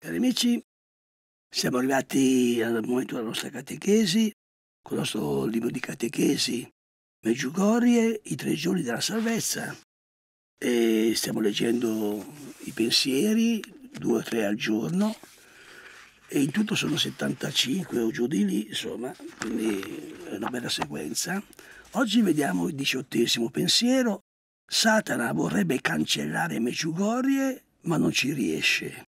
Cari amici, siamo arrivati al momento della nostra catechesi, con il nostro libro di catechesi Meggiugorie, i tre giorni della salvezza. E stiamo leggendo i pensieri, due o tre al giorno, e in tutto sono 75 o giù di lì, insomma, quindi è una bella sequenza. Oggi vediamo il diciottesimo pensiero. Satana vorrebbe cancellare Meggiugorie, ma non ci riesce.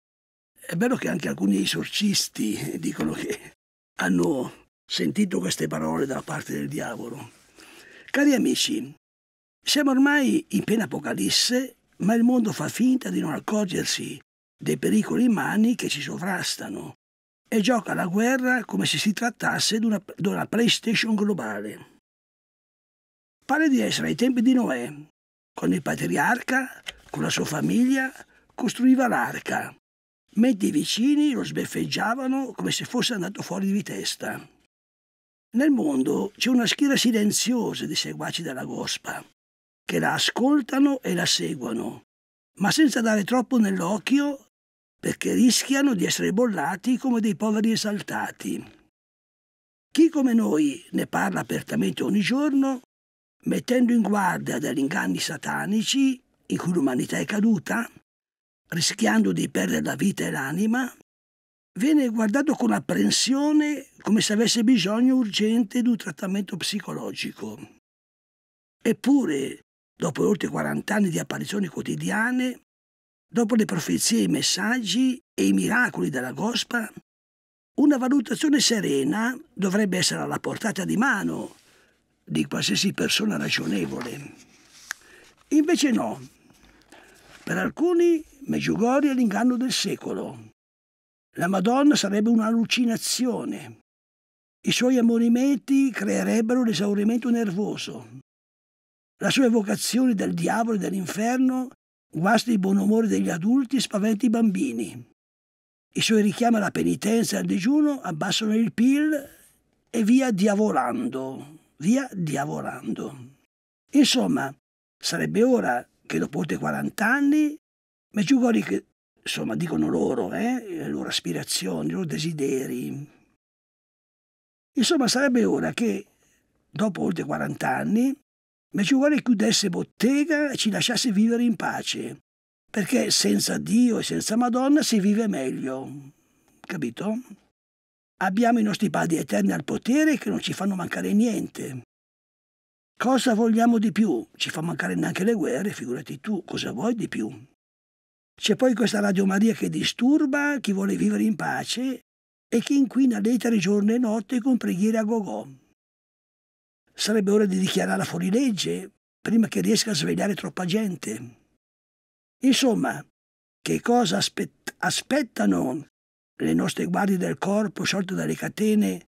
È bello che anche alcuni esorcisti dicono che hanno sentito queste parole da parte del diavolo. Cari amici, siamo ormai in piena apocalisse, ma il mondo fa finta di non accorgersi dei pericoli umani che ci sovrastano e gioca la guerra come se si trattasse di una, di una PlayStation globale. Pare di essere ai tempi di Noè, quando il patriarca, con la sua famiglia, costruiva l'arca mentre i vicini lo sbeffeggiavano come se fosse andato fuori di testa. Nel mondo c'è una schiera silenziosa di seguaci della Gospa, che la ascoltano e la seguono, ma senza dare troppo nell'occhio perché rischiano di essere bollati come dei poveri esaltati. Chi come noi ne parla apertamente ogni giorno, mettendo in guardia dagli inganni satanici in cui l'umanità è caduta, rischiando di perdere la vita e l'anima, viene guardato con apprensione come se avesse bisogno urgente di un trattamento psicologico. Eppure, dopo oltre 40 anni di apparizioni quotidiane, dopo le profezie, i messaggi e i miracoli della Gospa, una valutazione serena dovrebbe essere alla portata di mano di qualsiasi persona ragionevole. Invece no, per alcuni Meggiugorie è l'inganno del secolo. La Madonna sarebbe un'allucinazione. I suoi ammonimenti creerebbero l'esaurimento nervoso. La sua evocazione del diavolo e dell'inferno guasta il buon umore degli adulti e spaventa i bambini. I suoi richiami alla penitenza e al digiuno abbassano il PIL e via diavolando, via diavolando. Insomma, sarebbe ora che dopo oltre 40 anni, Meggiugorje, insomma, dicono loro, eh, le loro aspirazioni, i loro desideri. Insomma, sarebbe ora che, dopo oltre 40 anni, Meggiugorje chiudesse bottega e ci lasciasse vivere in pace, perché senza Dio e senza Madonna si vive meglio. Capito? Abbiamo i nostri padri eterni al potere che non ci fanno mancare niente. Cosa vogliamo di più? Ci fa mancare neanche le guerre, figurati tu, cosa vuoi di più? C'è poi questa Radio Maria che disturba chi vuole vivere in pace e chi inquina l'etere giorno e notte con preghiere a gogò. Sarebbe ora di dichiararla fuori legge prima che riesca a svegliare troppa gente. Insomma, che cosa aspettano le nostre guardie del corpo sciolte dalle catene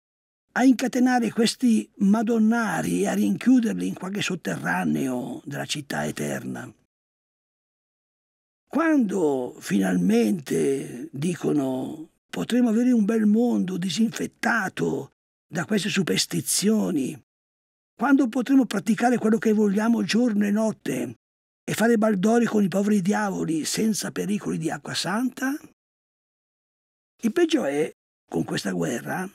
a incatenare questi madonnari e a rinchiuderli in qualche sotterraneo della città eterna. Quando finalmente dicono potremo avere un bel mondo disinfettato da queste superstizioni, quando potremo praticare quello che vogliamo giorno e notte e fare baldori con i poveri diavoli senza pericoli di acqua santa? Il peggio è, con questa guerra,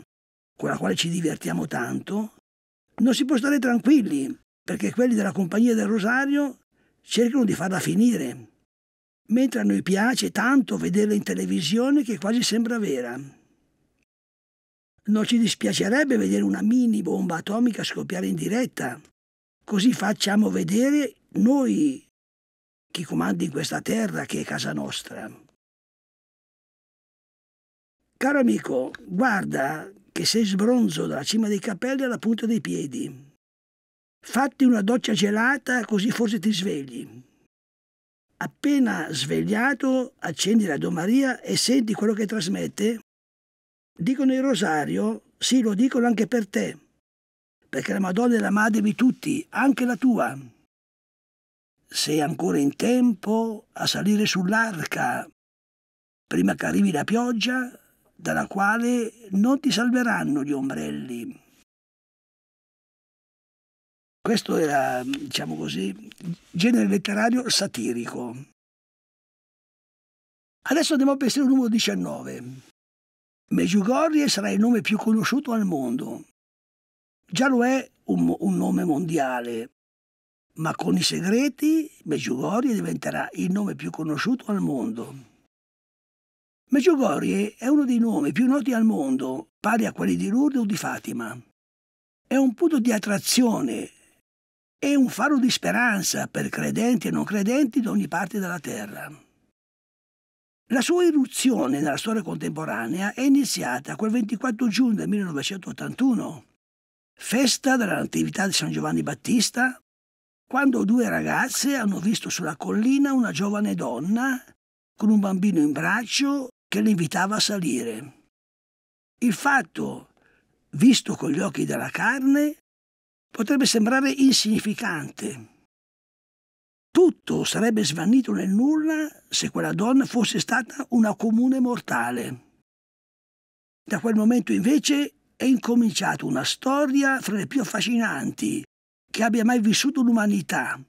con la quale ci divertiamo tanto, non si può stare tranquilli perché quelli della compagnia del Rosario cercano di farla finire, mentre a noi piace tanto vederla in televisione che quasi sembra vera. Non ci dispiacerebbe vedere una mini bomba atomica scoppiare in diretta, così facciamo vedere noi chi comandi in questa terra che è casa nostra. Caro amico, guarda che sei sbronzo dalla cima dei capelli alla punta dei piedi. Fatti una doccia gelata così forse ti svegli. Appena svegliato accendi la domaria e senti quello che trasmette. Dicono il rosario, sì lo dicono anche per te, perché la Madonna è la madre di tutti, anche la tua. Sei ancora in tempo a salire sull'arca, prima che arrivi la pioggia dalla quale non ti salveranno gli ombrelli. Questo era, diciamo così, genere letterario satirico. Adesso andiamo a pensare al numero 19. Meggiugorje sarà il nome più conosciuto al mondo. Già lo è un, un nome mondiale, ma con i segreti Meggiugorje diventerà il nome più conosciuto al mondo. Medjugorje è uno dei nomi più noti al mondo, pari a quelli di Lourdes o di Fatima. È un punto di attrazione e un faro di speranza per credenti e non credenti da ogni parte della terra. La sua irruzione nella storia contemporanea è iniziata quel 24 giugno del 1981, festa della Natività di San Giovanni Battista, quando due ragazze hanno visto sulla collina una giovane donna con un bambino in braccio che l'invitava a salire. Il fatto, visto con gli occhi della carne, potrebbe sembrare insignificante. Tutto sarebbe svanito nel nulla se quella donna fosse stata una comune mortale. Da quel momento invece è incominciata una storia fra le più affascinanti che abbia mai vissuto l'umanità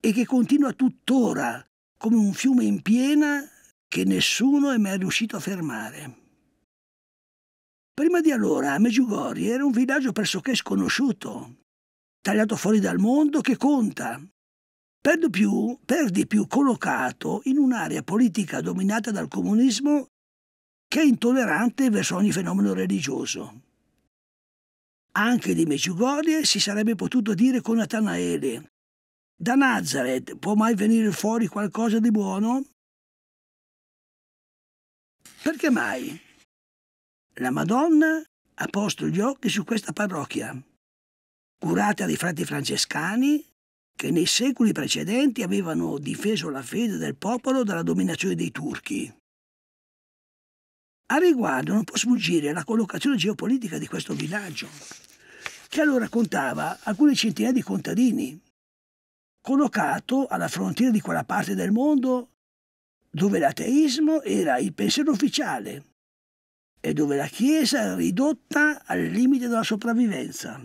e che continua tuttora come un fiume in piena che nessuno è mai riuscito a fermare. Prima di allora Medjugorje era un villaggio pressoché sconosciuto, tagliato fuori dal mondo che conta, per di più, per di più collocato in un'area politica dominata dal comunismo che è intollerante verso ogni fenomeno religioso. Anche di Medjugorje si sarebbe potuto dire con Natanaele, da Nazareth può mai venire fuori qualcosa di buono? Perché mai? La Madonna ha posto gli occhi su questa parrocchia, curata dai frati francescani che nei secoli precedenti avevano difeso la fede del popolo dalla dominazione dei turchi. A riguardo non può sfuggire la collocazione geopolitica di questo villaggio, che allora contava alcune centinaia di contadini, collocato alla frontiera di quella parte del mondo dove l'ateismo era il pensiero ufficiale e dove la Chiesa era ridotta al limite della sopravvivenza.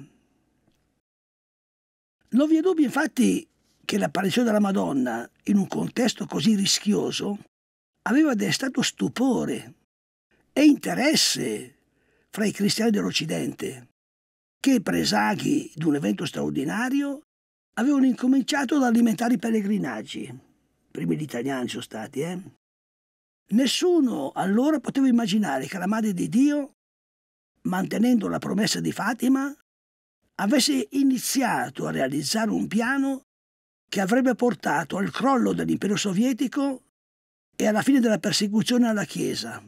Non vi è dubbio infatti che l'apparizione della Madonna in un contesto così rischioso aveva destato stupore e interesse fra i cristiani dell'Occidente, che presaghi di un evento straordinario avevano incominciato ad alimentare i pellegrinaggi primi gli italiani sono stati, eh? Nessuno allora poteva immaginare che la Madre di Dio, mantenendo la promessa di Fatima, avesse iniziato a realizzare un piano che avrebbe portato al crollo dell'impero sovietico e alla fine della persecuzione alla Chiesa.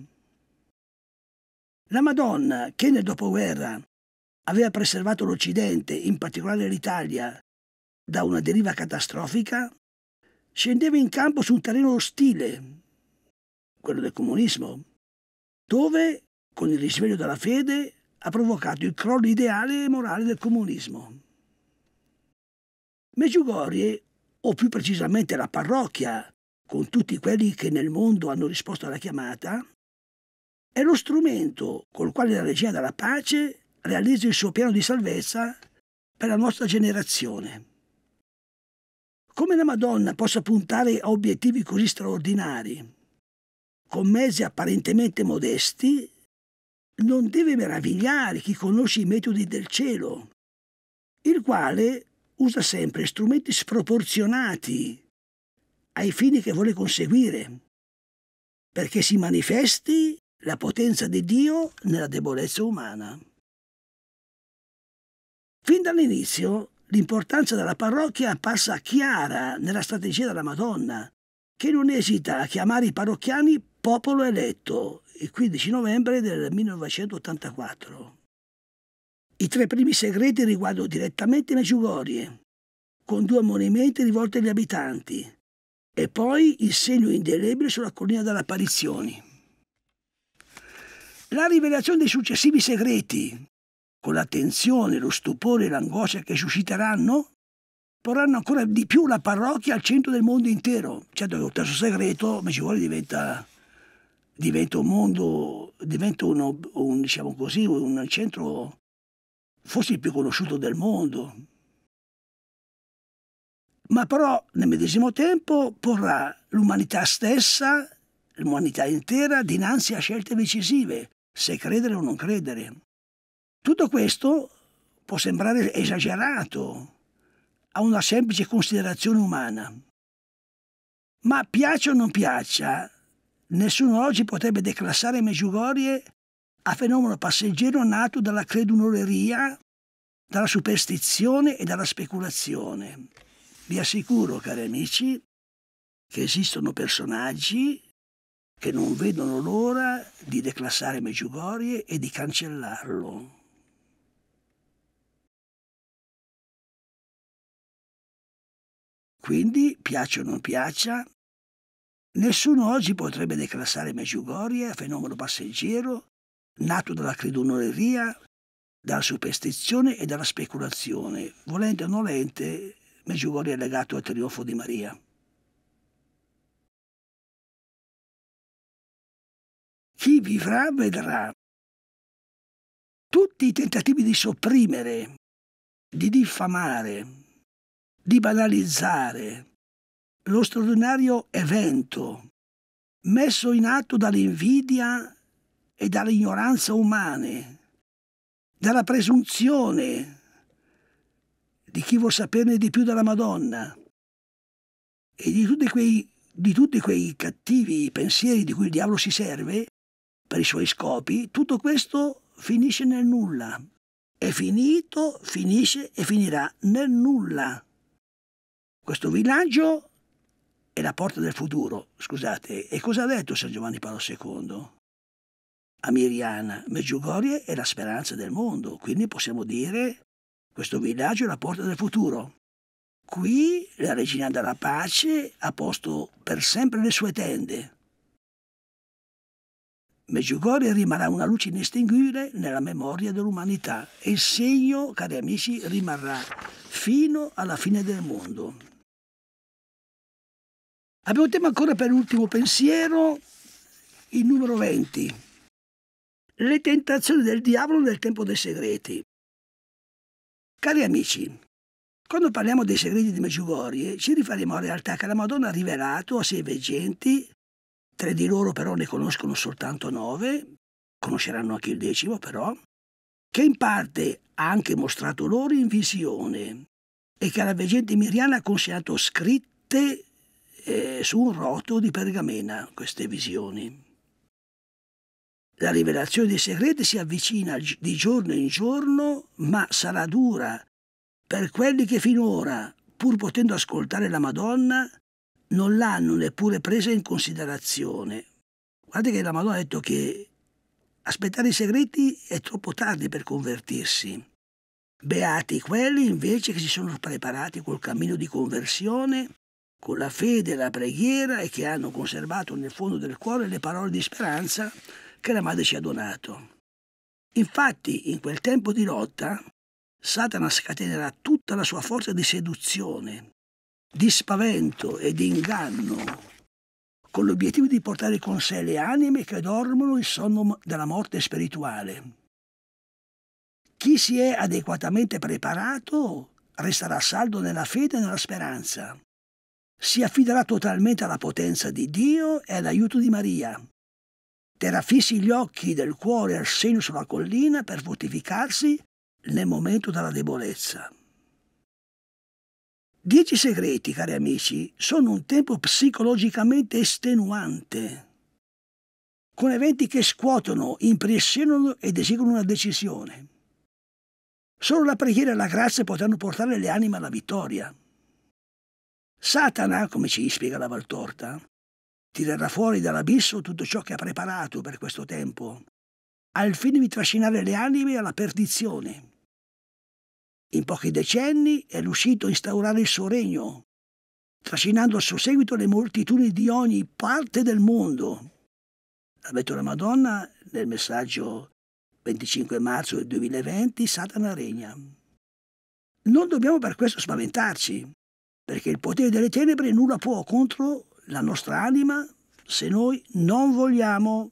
La Madonna, che nel dopoguerra aveva preservato l'Occidente, in particolare l'Italia, da una deriva catastrofica, scendeva in campo su un terreno ostile, quello del comunismo, dove, con il risveglio della fede, ha provocato il crollo ideale e morale del comunismo. Meggiugorie, o più precisamente la parrocchia, con tutti quelli che nel mondo hanno risposto alla chiamata, è lo strumento col quale la regia della pace realizza il suo piano di salvezza per la nostra generazione. Come la Madonna possa puntare a obiettivi così straordinari, con mezzi apparentemente modesti, non deve meravigliare chi conosce i metodi del cielo, il quale usa sempre strumenti sproporzionati ai fini che vuole conseguire, perché si manifesti la potenza di Dio nella debolezza umana. Fin dall'inizio L'importanza della parrocchia passa chiara nella strategia della Madonna, che non esita a chiamare i parrocchiani popolo eletto il 15 novembre del 1984. I tre primi segreti riguardano direttamente le Giugorie, con due monumenti rivolti agli abitanti, e poi il segno indelebile sulla collina delle apparizioni. La rivelazione dei successivi segreti, con la tensione, lo stupore e l'angoscia che susciteranno, porranno ancora di più la parrocchia al centro del mondo intero. Certo che un terzo segreto, ma ci vuole, diventa, diventa un mondo, diventa uno, un, diciamo così, un centro forse il più conosciuto del mondo. Ma però nel medesimo tempo porrà l'umanità stessa, l'umanità intera, dinanzi a scelte decisive, se credere o non credere tutto questo può sembrare esagerato a una semplice considerazione umana. Ma piaccia o non piaccia, nessuno oggi potrebbe declassare Meggiugorie a fenomeno passeggero nato dalla creduloneria, dalla superstizione e dalla speculazione. Vi assicuro, cari amici, che esistono personaggi che non vedono l'ora di declassare Meggiugorie e di cancellarlo. Quindi, piaccia o non piaccia, nessuno oggi potrebbe declassare Meggiugorie, fenomeno passeggero, nato dalla credunoleria, dalla superstizione e dalla speculazione. Volente o nolente, Meggiugorie è legato al trionfo di Maria. Chi vivrà vedrà. Tutti i tentativi di sopprimere, di diffamare, di banalizzare lo straordinario evento messo in atto dall'invidia e dall'ignoranza umane, dalla presunzione di chi vuol saperne di più della Madonna e di tutti, quei, di tutti quei cattivi pensieri di cui il diavolo si serve per i suoi scopi, tutto questo finisce nel nulla. È finito, finisce e finirà nel nulla. Questo villaggio è la porta del futuro, scusate. E cosa ha detto San Giovanni Paolo II? A Miriana, Meggiugorie è la speranza del mondo, quindi possiamo dire questo villaggio è la porta del futuro. Qui la regina della pace ha posto per sempre le sue tende. Meggiugorie rimarrà una luce inestinguibile nella memoria dell'umanità e il segno, cari amici, rimarrà fino alla fine del mondo. Abbiamo tempo ancora per l'ultimo pensiero, il numero 20. Le tentazioni del diavolo nel tempo dei segreti. Cari amici, quando parliamo dei segreti di Meggiugorie ci riferiamo alla realtà che la Madonna ha rivelato a sei veggenti, tre di loro però ne conoscono soltanto nove, conosceranno anche il decimo però, che in parte ha anche mostrato loro in visione e che alla veggente Miriana ha consegnato scritte eh, su un rotolo di pergamena queste visioni. La rivelazione dei segreti si avvicina di giorno in giorno, ma sarà dura per quelli che finora, pur potendo ascoltare la Madonna, non l'hanno neppure presa in considerazione. Guardate che la Madonna ha detto che aspettare i segreti è troppo tardi per convertirsi. Beati quelli invece che si sono preparati col cammino di conversione con la fede e la preghiera e che hanno conservato nel fondo del cuore le parole di speranza che la madre ci ha donato. Infatti, in quel tempo di lotta, Satana scatenerà tutta la sua forza di seduzione, di spavento e di inganno, con l'obiettivo di portare con sé le anime che dormono il sonno della morte spirituale. Chi si è adeguatamente preparato resterà saldo nella fede e nella speranza si affiderà totalmente alla potenza di Dio e all'aiuto di Maria. Terrà fissi gli occhi del cuore al segno sulla collina per fortificarsi nel momento della debolezza. Dieci segreti, cari amici, sono un tempo psicologicamente estenuante, con eventi che scuotono, impressionano ed desiderano una decisione. Solo la preghiera e la grazia potranno portare le anime alla vittoria. Satana, come ci spiega la Valtorta, tirerà fuori dall'abisso tutto ciò che ha preparato per questo tempo, al fine di trascinare le anime alla perdizione. In pochi decenni è riuscito a instaurare il suo regno, trascinando al suo seguito le moltitudini di ogni parte del mondo. Ha detto la Madonna nel messaggio 25 marzo del 2020, Satana regna. Non dobbiamo per questo spaventarci, perché il potere delle tenebre nulla può contro la nostra anima se noi non vogliamo.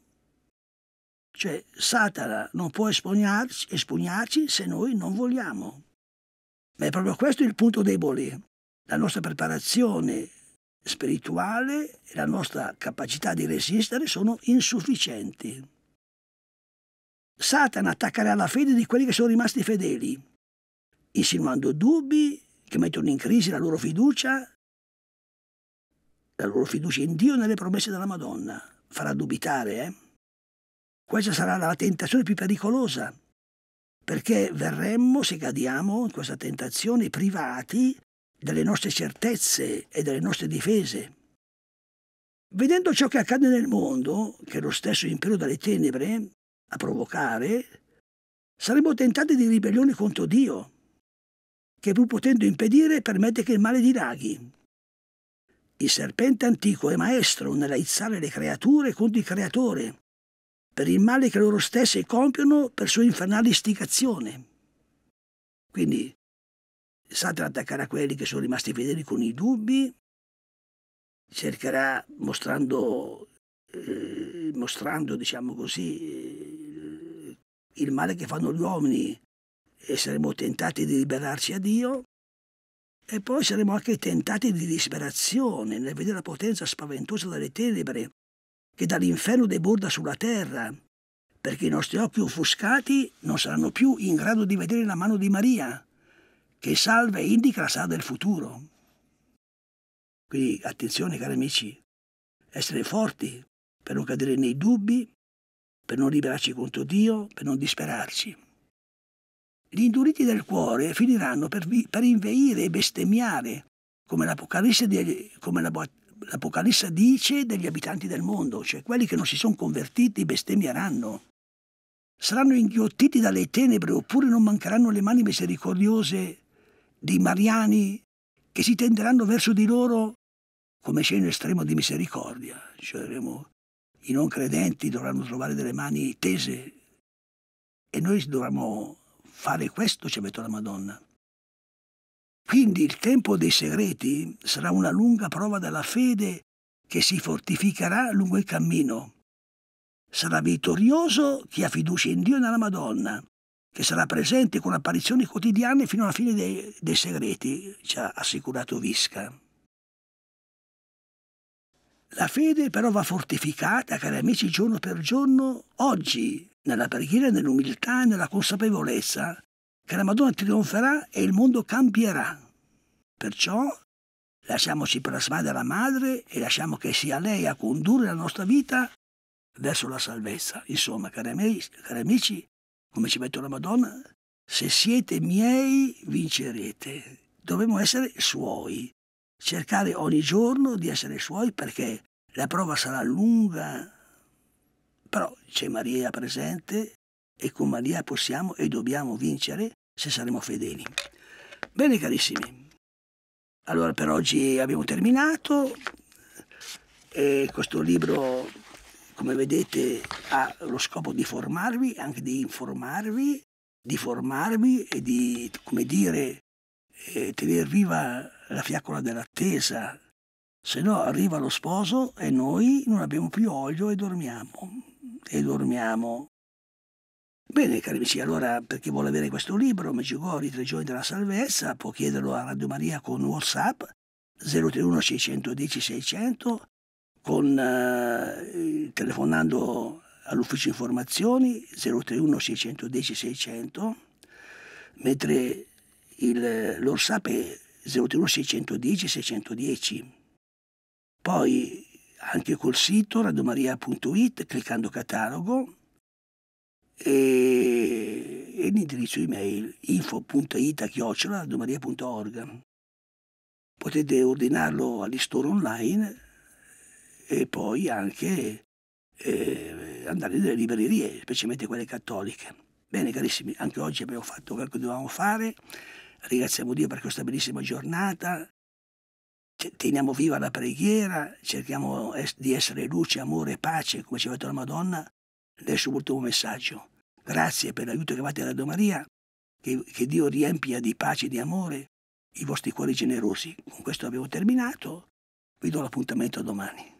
Cioè, Satana non può espugnarci, espugnarci se noi non vogliamo. Ma è proprio questo il punto debole. La nostra preparazione spirituale e la nostra capacità di resistere sono insufficienti. Satana attaccherà la fede di quelli che sono rimasti fedeli, insinuando dubbi che mettono in crisi la loro fiducia, la loro fiducia in Dio e nelle promesse della Madonna. Farà dubitare, eh? Questa sarà la tentazione più pericolosa, perché verremmo, se cadiamo in questa tentazione, privati delle nostre certezze e delle nostre difese. Vedendo ciò che accade nel mondo, che è lo stesso impero delle tenebre a provocare, saremmo tentati di ribellione contro Dio che pur potendo impedire permette che il male dilaghi. Il serpente antico è maestro nell'aizzare le creature contro il creatore, per il male che loro stesse compiono per sua infernale istigazione. Quindi Satana attaccherà quelli che sono rimasti fedeli con i dubbi, cercherà mostrando, eh, mostrando diciamo così, eh, il male che fanno gli uomini e saremo tentati di liberarci a Dio e poi saremo anche tentati di disperazione nel vedere la potenza spaventosa delle tenebre che dall'inferno deborda sulla terra, perché i nostri occhi offuscati non saranno più in grado di vedere la mano di Maria, che salva e indica la sala del futuro. Quindi attenzione cari amici, essere forti per non cadere nei dubbi, per non liberarci contro Dio, per non disperarci gli induriti del cuore finiranno per, per inveire e bestemmiare, come l'Apocalisse, di, come la, l'Apocalisse dice degli abitanti del mondo, cioè quelli che non si sono convertiti bestemmieranno. Saranno inghiottiti dalle tenebre oppure non mancheranno le mani misericordiose dei mariani che si tenderanno verso di loro come sceno estremo di misericordia. Cioè, I non credenti dovranno trovare delle mani tese e noi dovremmo fare questo ci ha detto la Madonna. Quindi il tempo dei segreti sarà una lunga prova della fede che si fortificherà lungo il cammino. Sarà vittorioso chi ha fiducia in Dio e nella Madonna, che sarà presente con apparizioni quotidiane fino alla fine dei, dei segreti, ci ha assicurato Visca. La fede però va fortificata, cari amici, giorno per giorno, oggi, nella preghiera, nell'umiltà e nella consapevolezza che la Madonna trionferà e il mondo cambierà. Perciò lasciamoci plasmare dalla Madre e lasciamo che sia lei a condurre la nostra vita verso la salvezza. Insomma, cari amici, cari amici come ci mette la Madonna, se siete miei vincerete. Dobbiamo essere suoi, cercare ogni giorno di essere suoi perché la prova sarà lunga, però c'è Maria presente e con Maria possiamo e dobbiamo vincere se saremo fedeli. Bene carissimi, allora per oggi abbiamo terminato. E questo libro, come vedete, ha lo scopo di formarvi, anche di informarvi, di formarvi e di, come dire, eh, tenere viva la fiaccola dell'attesa. Se no arriva lo sposo e noi non abbiamo più olio e dormiamo e dormiamo. Bene, cari amici, allora per chi vuole avere questo libro, Megigori, Tre giorni della salvezza, può chiederlo a Radio Maria con WhatsApp 031 610 600, con, eh, telefonando all'ufficio informazioni 031 610 600, mentre il, l'ORSAP è 031 610 610. Poi anche col sito radomaria.it cliccando catalogo e, e l'indirizzo email info.ita-radomaria.org potete ordinarlo agli online e poi anche eh, andare nelle librerie, specialmente quelle cattoliche. Bene carissimi, anche oggi abbiamo fatto quello che dovevamo fare, ringraziamo Dio per questa bellissima giornata, teniamo viva la preghiera, cerchiamo di essere luce, amore, e pace, come ci ha detto la Madonna nel suo ultimo messaggio. Grazie per l'aiuto che avete da Maria, che, che Dio riempia di pace e di amore i vostri cuori generosi. Con questo abbiamo terminato, vi do l'appuntamento domani.